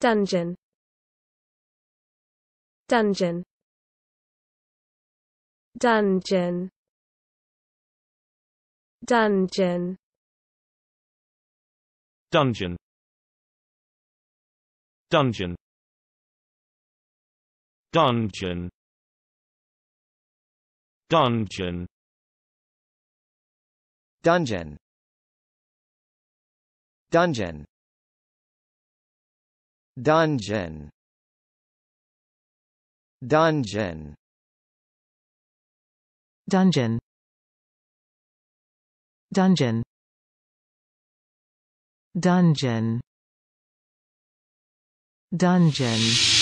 Dungeon Dungeon Dungeon Dungeon Dungeon Dungeon Dungeon Dungeon Dungeon Dungeon Dungeon Dungeon Dungeon Dungeon Dungeon Dungeon